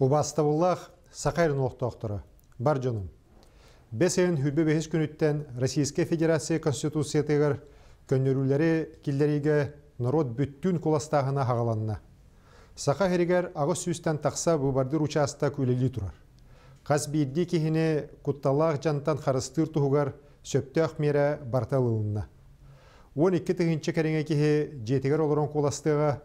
Убастывыллах Сақайрын оқтоқтыры. Бар жоным. Бесен хүлбе бехес күніттен Российская Федерация Конституция тегір көннерулері народ бүттүн куластағына хағаланна. Сақа херігер ағыз сүйістен тақса бұбардыр участа күлелі тұрар. Қаз бейді кехіне құтталақ жантан қарыстыр тұғығар сөпті ақмері барталылынна. 12 тігінші кәріңе кехе жетігер олырын куластыға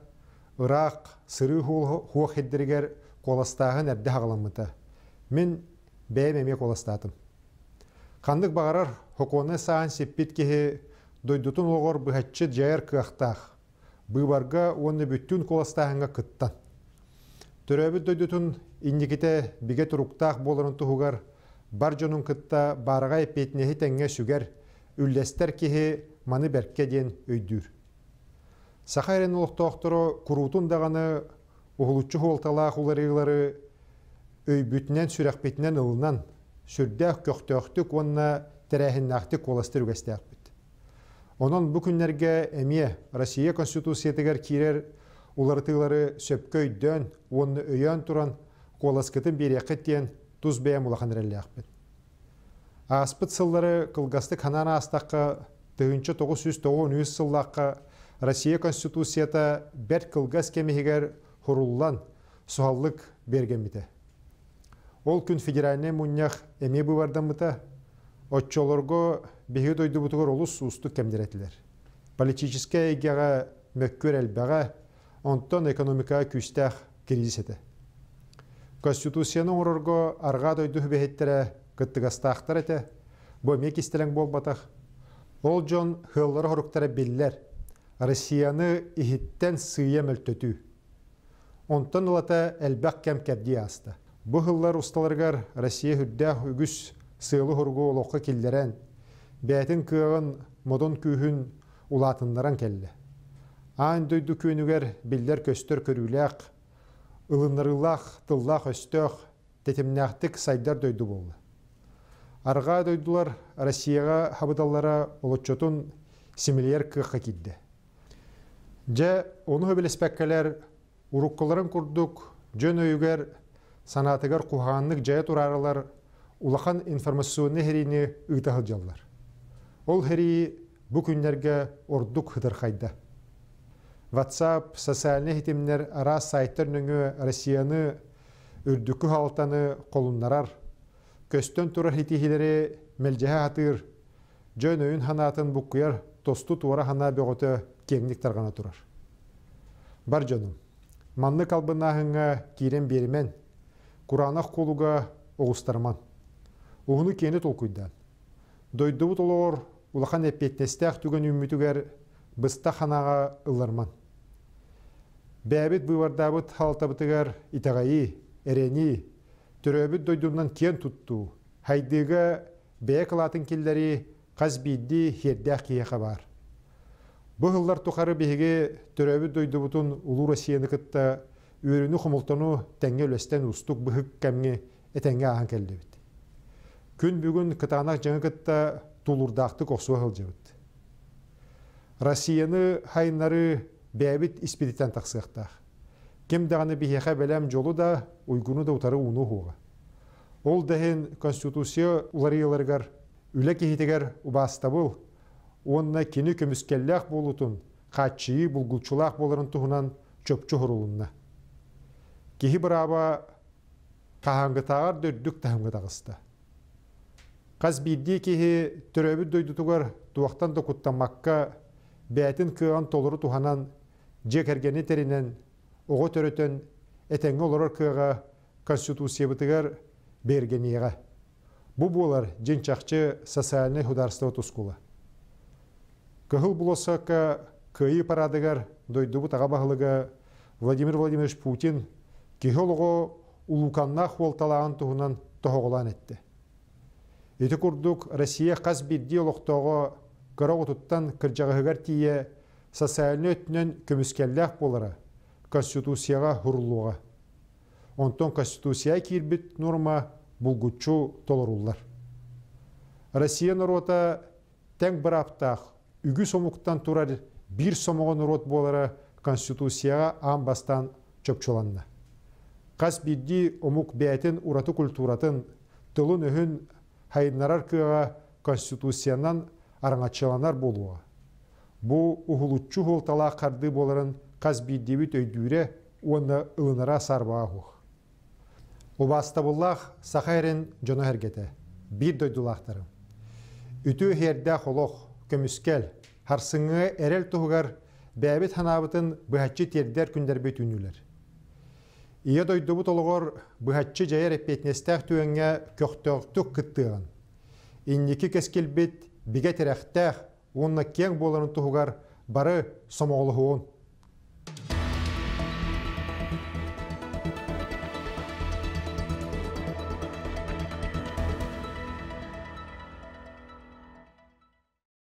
Ирақ, Сыры хуақ хеддерігер коластағын әбді ағыламыта. Мен әме коластатым. Қандық бағарар хоконы саан сеппет кеге дойдутын оғыр бұхатчы жайыр күақтақ. Бұйбарға оны бүттін коластағынға кыттан. Түрәбі дойдутын инникете биге тұруқтақ боларын тұғығар, бар жонын кытта барығай епетнехи тәңге сүгер, үлдестер кеге маны бәркеден өйдір. өйдүр. Сахайрен ұлықтоқтыры күрутын дағаны Уғылуччу хуолталаах уларыылары өйбүтінен сүрәқпетінен көқті өқтік онына онна нақты қоластыр үгәстәқпіт. Онын бұ күннерге әме Россия Конституциятығар кейрер тылары сөпкөй дөн, онны өйен тұран қоласқытын береқіт туз тұз бәйім ұлақан рәлі Аспыт сыллары қылғасты қанана астаққа тұғынчы 993 сыллаққа Россия Конституцията бәр қылғас кемігер хуруллан суаллык берген бите. Ол күн федеральный муннях эме бывардан быта, отчолорго бехи дойды бутугор олыс усту кемдеретилер. Политическая эгега мөккөр әлбәға, онтон экономикаға күстәх кризис ете. Конституцияны дойды арга дойду еді, кыттыгастахтар мек бо бол батақ. Ол жон хыллар хоруктары биллер, Россияны ихиттен сыйя мөлтөтүү онтон ылата әлбәк кәм асты. бу хыллар ұсталарғар Россия хүдді үгіс сыйлы хургу олыққа келдерен, бәтін күйіғын модон күүхүн улаатындаран келле аан дөйді күүнүгер биллер көстөр көріләқ, ылынырылақ, тыллақ өстөқ, тетемнәқтік сайдар дөйді болды. Арға дөйділар россияга хабыдаллара олычотын симилер күйіққа кидде Жә оны хөбелеспеккелер уруккаларын курдук жөн өйгер санатыгар куханнык жая турарылар улахан информационный херини ыйтахыл Ол хери бу күннерге ордук хыдырхайда. Ватсап социальный хитимнер ара сайттар нөңі Россияны үрдүкү халтаны қолыннарар. Көстөн тура хитихилері мелжеха хатыр, жөн өйін ханатын бұққияр тосту туара хана беғоты кеңдик таргана турар Бар манны қалбынағыңа керен бермен, куранах қолуға оғыстарман. Оғыны кені Дойды бұт олар улахан әппетнесті түген үмітігер быста қанаға ыларман. Бәбіт бұйвардабыт бұтығар итағайы, әрені, түрөбіт дойдыңнан кен тутту, хайдығы бәе қылатын келдері қазбейді бар. Бұл ғылдар тұқары беге түрәбі дойды бұтын ұлу Росияны кітті үйріні құмылтыну тәңе үлестен ұстық бұхық кәмге әтәңе ағын кәлді Күн бүгін кытаанак жаңы кітті тулырдақты қоқсуы Россияны жабыт. Росияны хайынлары бәбіт испедиттен тақсықтақ. Кем дағаны бігеға бәләм жолы да ұйгыны да ұтары ұны Ол дәһен конституция ұлары еларғар, үлі кехетегер ұбастабыл, онна кини көмүскеллях болутун каччии булгулчулах боларын туһунан чөпчү хурулунна киһи быраба кахангытаар дөрдүк тахымгытагыста каз бидди киһи төрөбү дойдутугар туактан да куттамакка бээтин кыан толуру туханан кергени теринен ого төрөтөн этеңе олорор кыага конституциябытыгар бергениега бу болар жинчакчы социальный хударство тускула Кыһыл көйі кыйы парадыгар дойдубу аға бағылыға Владимир Владимирович Путин кихолого улуканна хуолталаан туһунан тоһоголаан этти. Ити курдук Россия қаз бидди олоқтоғо көрөг утуттан кыржагыгар тие социальный өтүнөн көмүскеллях болара конституцияға Онтон конституция кирбит норма булгучу толоруллар. Россия народа тең бір аптақ үгі сомуктан турар бир сомоғын ұрот болары конституцияға амбастан чопчуланна Қас бидді омук бәтін ураты культуратын тылын үхін хайыннарар арқыға конституциянан араңачыланар болуға. Бұ үтчі холтала қарды боларын қаз биддебі төйдүйре оны ылынара сарбаға хух. Убастабыллах сахайрен жоны әргеті. Бір дөйдулақтарым. Үті көмүскел харсыңы әрел тұғығар бээбит ханабытын бұхатчы тердер күндер бөт үнілер. Ия дойдубы толығыр бұхатчы жайыр әппетнестәқ түйенге көқтөқтік күттіған. Иннекі бет біге терәқтәқ, онна кең боларын тұғығар бары сомоғылы